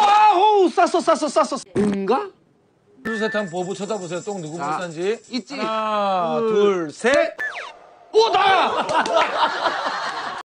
와 호우! 쌌어, 쌌어, 쌌어. 뭔가? 둘 셋 한번 보고 쳐다보세요. 똥 누구 못산지 있지. 하나, 둘, 셋. 오, 나야!